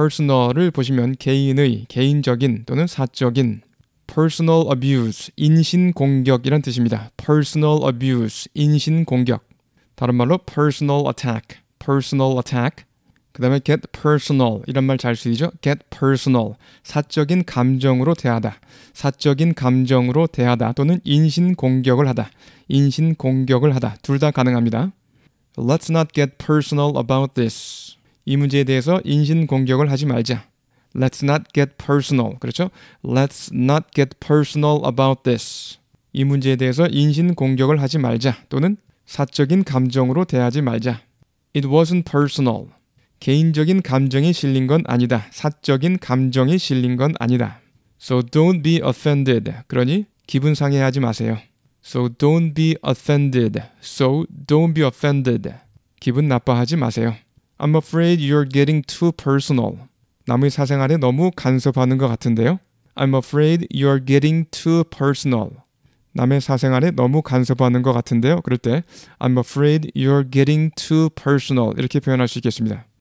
personal을 보시면 개인의 개인적인 또는 사적인 personal abuse 인신 공격이란 뜻입니다. personal abuse 인신 공격. 다른 말로 personal attack, personal attack. 그다음에 get personal 이런 말 잘 쓰이죠. get personal 사적인 감정으로 대하다. 사적인 감정으로 대하다 또는 인신 공격을 하다. 인신 공격을 하다. 둘 다 가능합니다. Let's not get personal about this. 이 문제에 대해서 인신 공격을 하지 말자. Let's not get personal. 그렇죠? Let's not get personal about this. 이 문제에 대해서 인신 공격을 하지 말자 또는 사적인 감정으로 대하지 말자. It wasn't personal. 개인적인 감정이 실린 건 아니다. 사적인 감정이 실린 건 아니다. So don't be offended. 그러니 기분 상해하지 마세요. So don't be offended. So don't be offended. 기분 나빠하지 마세요. I'm afraid you're getting too personal. 남의 사생활에 너무 간섭하는 것 같은데요. I'm afraid you're getting too personal. 남의 사생활에 너무 간섭하는 것 같은데요. 그럴 때 I'm afraid you're getting too personal 이렇게 표현할 수 있겠습니다.